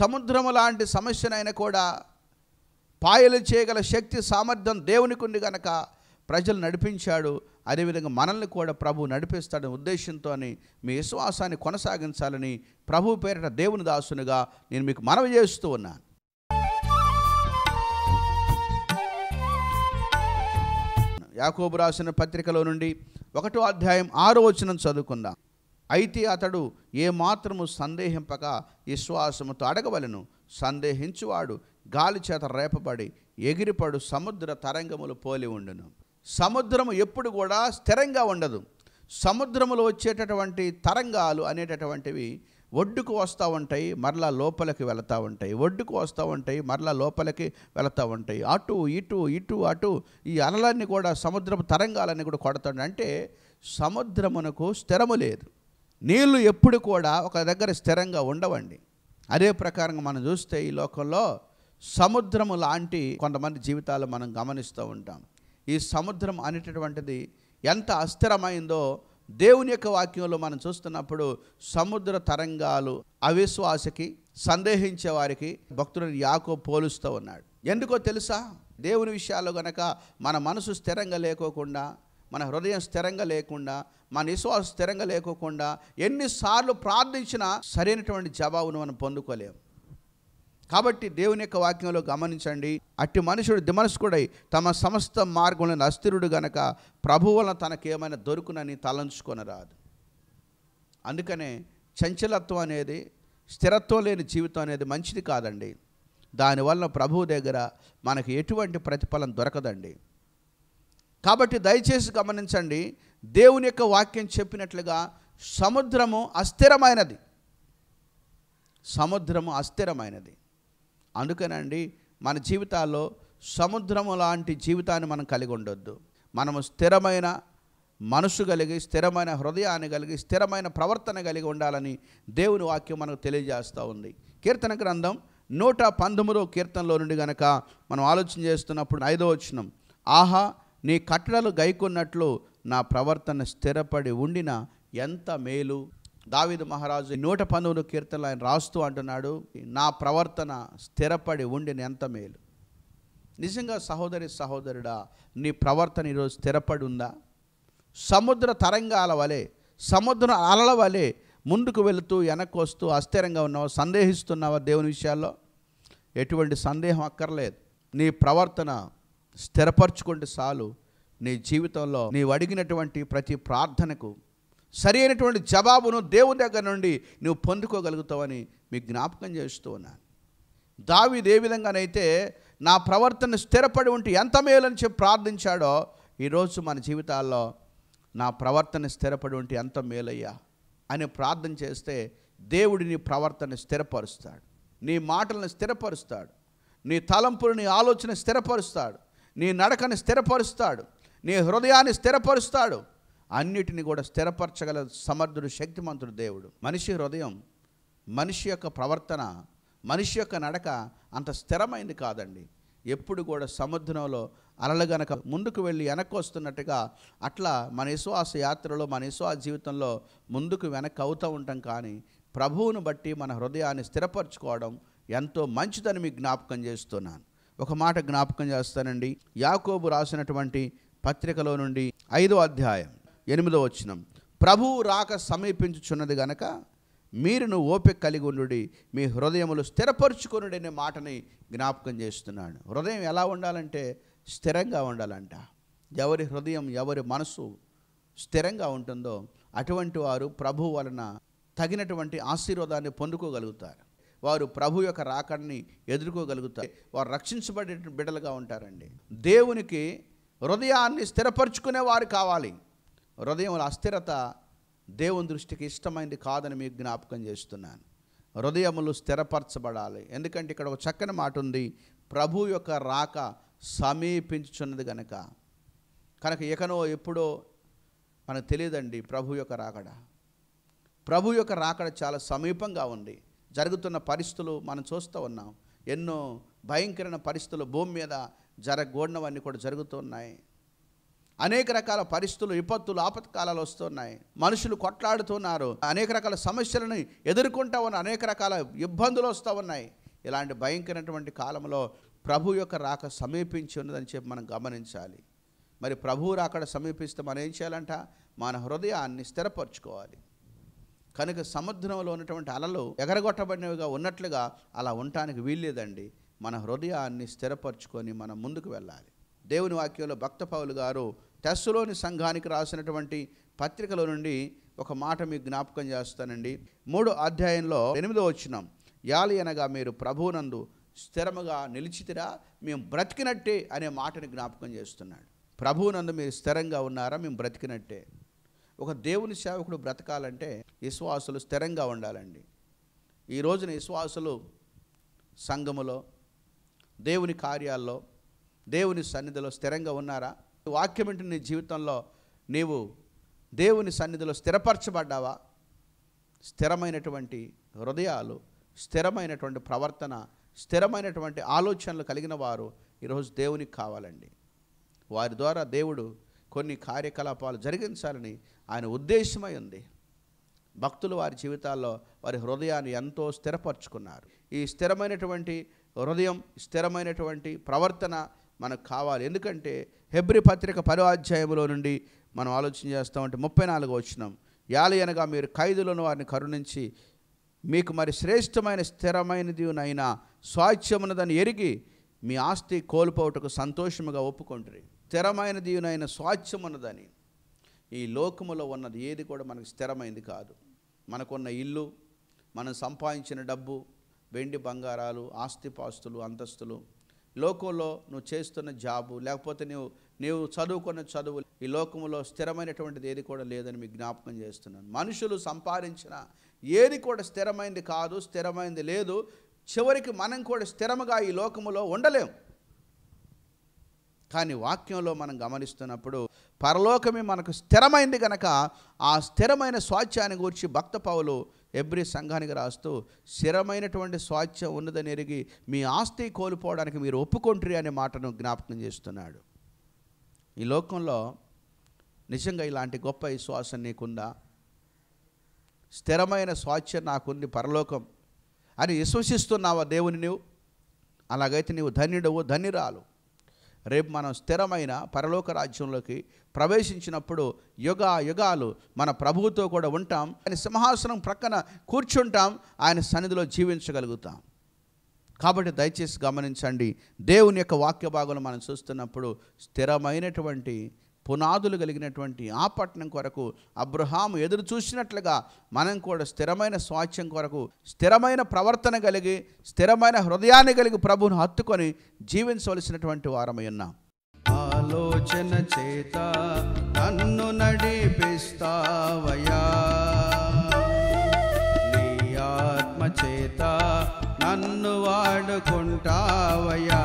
సముద్రము లాంటి సమస్యనైనా కూడా పాయలు చేయగల శక్తి సామర్థ్యం దేవునికి ఉంది కనుక ప్రజలు నడిపించాడు అదేవిధంగా మనల్ని కూడా ప్రభు నడిపిస్తాడనే ఉద్దేశంతో మీ విశ్వాసాన్ని కొనసాగించాలని ప్రభు పేరిట దేవుని దాసునిగా నేను మీకు మనవి చేస్తూ ఉన్నాను యాకోబు రాసిన పత్రికలో నుండి ఒకటో అధ్యాయం ఆరో వచనం చదువుకుందాం అయితే అతడు ఏమాత్రము సందేహింపక విశ్వాసముతో అడగవలను సందేహించువాడు గాలి చేత రేపబడి ఎగిరిపడు సముద్ర తరంగములు పోలి ఉండును సముద్రము ఎప్పుడు కూడా స్థిరంగా ఉండదు సముద్రములు వచ్చేటటువంటి తరంగాలు అనేటటువంటివి ఒడ్డుకు వస్తూ ఉంటాయి మరలా లోపలికి వెళతా ఉంటాయి ఒడ్డుకు వస్తూ ఉంటాయి మరలా లోపలికి వెళతా ఉంటాయి అటు ఇటు ఇటు అటు ఈ అలలన్నీ కూడా సముద్రపు తరంగాలన్నీ కూడా కొడతాడు అంటే సముద్రమునకు స్థిరము లేదు నీళ్లు ఎప్పుడు కూడా ఒక దగ్గర స్థిరంగా ఉండవండి అదే ప్రకారంగా మనం చూస్తే ఈ లోకంలో సముద్రము లాంటి కొంతమంది జీవితాలు మనం గమనిస్తూ ఉంటాం ఈ సముద్రం అనేటటువంటిది ఎంత అస్థిరమైందో దేవుని యొక్క వాక్యంలో మనం చూస్తున్నప్పుడు సముద్ర తరంగాలు అవిశ్వాసకి సందేహించే వారికి భక్తులను యాకో పోలుస్తూ ఉన్నాడు ఎందుకో తెలుసా దేవుని విషయాల్లో గనక మన మనసు స్థిరంగా లేకోకుండా మన హృదయం స్థిరంగా లేకుండా మన విశ్వాసం స్థిరంగా లేకోకుండా ఎన్నిసార్లు ప్రార్థించినా సరైనటువంటి జవాబును మనం పొందుకోలేము కాబట్టి దేవుని యొక్క వాక్యంలో గమనించండి అట్టి మనుషుడు దిమనస్కుడై తమ సమస్త మార్గంలోని అస్థిరుడు గనక ప్రభు వలన తనకేమైనా దొరుకునని తలంచుకొని రాదు అందుకనే చంచలత్వం అనేది స్థిరత్వం లేని జీవితం అనేది మంచిది కాదండి దానివల్ల ప్రభువు దగ్గర మనకు ఎటువంటి ప్రతిఫలం దొరకదండి కాబట్టి దయచేసి గమనించండి దేవుని యొక్క వాక్యం చెప్పినట్లుగా సముద్రము అస్థిరమైనది సముద్రము అస్థిరమైనది అందుకనండి మన జీవితాల్లో సముద్రము లాంటి జీవితాన్ని మనం కలిగి ఉండొద్దు మనము స్థిరమైన మనసు కలిగి స్థిరమైన హృదయాన్ని కలిగి స్థిరమైన ప్రవర్తన కలిగి ఉండాలని దేవుని వాక్యం మనకు తెలియజేస్తూ ఉంది కీర్తన గ్రంథం నూట పంతొమ్మిదో కీర్తనలో నుండి గనక మనం ఆలోచన చేస్తున్నప్పుడు ఐదో వచ్చినం ఆహా నీ కట్టడలు గైకున్నట్లు నా ప్రవర్తన స్థిరపడి ఉండిన ఎంత మేలు దావిదు మహారాజు నూట పనులు కీర్తనలు ఆయన రాస్తూ అంటున్నాడు నా ప్రవర్తన స్థిరపడి ఉండిన ఎంత మేలు నిజంగా సహోదరి సహోదరుడా నీ ప్రవర్తన ఈరోజు స్థిరపడి ఉందా సముద్ర తరంగాల వలె సముద్ర అలల వలె ముందుకు వెళుతూ వెనక్కి వస్తూ అస్థిరంగా ఉన్నావా సందేహిస్తున్నావా దేవుని విషయాల్లో ఎటువంటి సందేహం అక్కర్లేదు నీ ప్రవర్తన స్థిరపరచుకుంటే చాలు నీ జీవితంలో నీవు అడిగినటువంటి ప్రతి ప్రార్థనకు సరి అయినటువంటి జవాబును దేవుని దగ్గర నుండి నువ్వు పొందుకోగలుగుతావని మీకు జ్ఞాపకం చేస్తూ ఉన్నాను దావీద్ ఏ విధంగానైతే నా ప్రవర్తన స్థిరపడి ఉంటే ఎంత మేలని చెప్పి ప్రార్థించాడో ఈరోజు మన జీవితాల్లో నా ప్రవర్తన స్థిరపడి ఉంటే ఎంత మేలయ్యా అని ప్రార్థన చేస్తే దేవుడి నీ ప్రవర్తన స్థిరపరుస్తాడు నీ మాటలను స్థిరపరుస్తాడు నీ తలంపులు నీ ఆలోచన స్థిరపరుస్తాడు నీ నడకను స్థిరపరుస్తాడు నీ హృదయాన్ని స్థిరపరుస్తాడు అన్నిటిని కూడా స్థిరపరచగల సమర్థుడు శక్తిమంతుడు దేవుడు మనిషి హృదయం మనిషి యొక్క ప్రవర్తన మనిషి యొక్క నడక అంత స్థిరమైంది కాదండి ఎప్పుడు కూడా సముద్రంలో అలలు గనక ముందుకు వెళ్ళి వెనక్కి వస్తున్నట్టుగా అట్లా మన విశ్వాస యాత్రలో మన విశ్వాస జీవితంలో ముందుకు వెనక్కి అవుతూ ఉంటాం కానీ ప్రభువును బట్టి మన హృదయాన్ని స్థిరపరచుకోవడం ఎంతో మంచిదని మీకు జ్ఞాపకం చేస్తున్నాను ఒక మాట జ్ఞాపకం చేస్తానండి యాకోబు రాసినటువంటి పత్రికలో నుండి ఐదో అధ్యాయం ఎనిమిదో వచ్చినం ప్రభు రాక సమీపించుచున్నది గనక మీరును ఓపిక కలిగి ఉండుడి మీ హృదయములు స్థిరపరుచుకొనుడి అనే మాటని జ్ఞాపకం చేస్తున్నాడు హృదయం ఎలా ఉండాలంటే స్థిరంగా ఉండాలంట ఎవరి హృదయం ఎవరి మనసు స్థిరంగా ఉంటుందో అటువంటి వారు ప్రభు వలన తగినటువంటి ఆశీర్వాదాన్ని పొందుకోగలుగుతారు వారు ప్రభు యొక్క రాకడిని ఎదుర్కోగలుగుతారు వారు రక్షించబడే బిడ్డలుగా ఉంటారండి దేవునికి హృదయాన్ని వారు కావాలి హృదయంలో అస్థిరత దేవుని దృష్టికి ఇష్టమైనది కాదని మీకు జ్ఞాపకం చేస్తున్నాను హృదయములు స్థిరపరచబడాలి ఎందుకంటే ఇక్కడ ఒక చక్కని మాట ఉంది ప్రభు యొక్క రాక సమీపించుచున్నది కనుక కనుక ఎకనో ఎప్పుడో మనకు తెలియదండి ప్రభు యొక్క రాకడ ప్రభు యొక్క రాకడ చాలా సమీపంగా ఉంది జరుగుతున్న పరిస్థితులు మనం చూస్తూ ఉన్నాం ఎన్నో భయంకరమైన పరిస్థితులు భూమి మీద జరగూడనవన్నీ కూడా జరుగుతున్నాయి అనేక రకాల పరిస్థితులు విపత్తులు ఆపత్కాలాలు వస్తున్నాయి మనుషులు కొట్లాడుతున్నారు అనేక రకాల సమస్యలను ఎదుర్కొంటా ఉన్న అనేక రకాల ఇబ్బందులు వస్తూ ఉన్నాయి ఇలాంటి భయంకరమైనటువంటి కాలంలో ప్రభు యొక్క రాక సమీపించి ఉన్నదని చెప్పి మనం గమనించాలి మరి ప్రభు రాకడ సమీపిస్తే మనం ఏం చేయాలంట మన హృదయాన్ని స్థిరపరచుకోవాలి కనుక సముద్రంలో ఉన్నటువంటి అలలు ఎగరగొట్టబడినవిగా ఉన్నట్లుగా అలా ఉండటానికి వీల్లేదండి మన హృదయాన్ని స్థిరపరచుకొని మనం ముందుకు వెళ్ళాలి దేవుని వాక్యంలో భక్త పౌలు గారు టెస్సులోని సంఘానికి రాసినటువంటి పత్రికలో నుండి ఒక మాట మీకు జ్ఞాపకం చేస్తానండి మూడో అధ్యాయంలో ఎనిమిదో వచ్చినాం యాలి అనగా మీరు ప్రభువునందు స్థిరముగా నిలిచితిరా మేము బ్రతికినట్టే అనే మాటని జ్ఞాపకం చేస్తున్నాడు ప్రభువునందు మీరు స్థిరంగా ఉన్నారా మేము బ్రతికినట్టే ఒక దేవుని సేవకుడు బ్రతకాలంటే విశ్వాసులు స్థిరంగా ఉండాలండి ఈ రోజున విశ్వాసులు సంఘములో దేవుని కార్యాల్లో దేవుని సన్నిధిలో స్థిరంగా ఉన్నారా వాక్యం ఏంటి నీ జీవితంలో నీవు దేవుని సన్నిధిలో స్థిరపరచబడ్డావా స్థిరమైనటువంటి హృదయాలు స్థిరమైనటువంటి ప్రవర్తన స్థిరమైనటువంటి ఆలోచనలు కలిగిన వారు ఈరోజు దేవునికి కావాలండి వారి ద్వారా దేవుడు కొన్ని కార్యకలాపాలు జరిగించాలని ఆయన ఉద్దేశమై ఉంది భక్తులు వారి జీవితాల్లో వారి హృదయాన్ని ఎంతో స్థిరపరచుకున్నారు ఈ స్థిరమైనటువంటి హృదయం స్థిరమైనటువంటి ప్రవర్తన మనకు కావాలి ఎందుకంటే హెబ్రి పత్రిక పరో అధ్యాయంలో నుండి మనం ఆలోచన చేస్తామంటే ముప్పై నాలుగు వచ్చినాం యాలి అనగా మీరు ఖైదులను వారిని కరుణించి మీకు మరి శ్రేష్టమైన స్థిరమైనది అయినా స్వాచ్యమునదని ఎరిగి మీ ఆస్తి కోల్పోవటకు సంతోషముగా ఒప్పుకుంటారు స్థిరమైన దీవునైన స్వాచ్ఛమున్నదని ఈ లోకములో ఉన్నది ఏది కూడా మనకు స్థిరమైంది కాదు మనకున్న ఇల్లు మనం సంపాదించిన డబ్బు వెండి బంగారాలు ఆస్తిపాస్తులు అంతస్తులు లోకంలో నువ్వు చేస్తున్న జాబు లేకపోతే నీవు నీవు చదువుకున్న చదువు ఈ లోకంలో స్థిరమైనటువంటిది ఏది కూడా లేదని మీకు జ్ఞాపకం చేస్తున్నాను మనుషులు సంపాదించిన ఏది కూడా స్థిరమైనది కాదు స్థిరమైంది లేదు చివరికి మనం కూడా స్థిరముగా ఈ లోకములో ఉండలేము కానీ వాక్యంలో మనం గమనిస్తున్నప్పుడు పరలోకమే మనకు స్థిరమైంది గనక ఆ స్థిరమైన స్వాచ్యాన్ని గురించి భక్త పావులు ఎబ్రి సంఘానికి రాస్తూ స్థిరమైనటువంటి స్వాచ్ఛ ఉన్నదని ఎరిగి మీ ఆస్తి కోల్పోవడానికి మీరు ఒప్పుకుంటారు అనే మాటను జ్ఞాపకం చేస్తున్నాడు ఈ లోకంలో నిజంగా ఇలాంటి గొప్ప విశ్వాసం నీకుందా స్థిరమైన స్వాచ్ఛ నాకుంది పరలోకం అని విశ్వసిస్తున్నావా దేవుని నువ్వు అలాగైతే నీవు ధన్యుడవు ధన్యురాలు రేపు మనం స్థిరమైన పరలోక రాజ్యంలోకి ప్రవేశించినప్పుడు యుగ యుగాలు మన ప్రభువుతో కూడా ఉంటాం ఆయన సింహాసనం ప్రక్కన కూర్చుంటాం ఆయన సన్నిధిలో జీవించగలుగుతాం కాబట్టి దయచేసి గమనించండి దేవుని యొక్క వాక్య భాగంలో మనం చూస్తున్నప్పుడు స్థిరమైనటువంటి పునాదులు కలిగినటువంటి ఆ పట్టణం కొరకు అబ్రహాము ఎదురు చూసినట్లుగా మనం కూడా స్థిరమైన స్వాస్థ్యం కొరకు స్థిరమైన ప్రవర్తన కలిగి స్థిరమైన హృదయాన్ని కలిగి ప్రభును హత్తుకొని జీవించవలసినటువంటి వారమై ఉన్నాం ఆలోచన చేత నన్ను నడిపిస్తావయా నీ ఆత్మ నన్ను వాడుకుంటావయా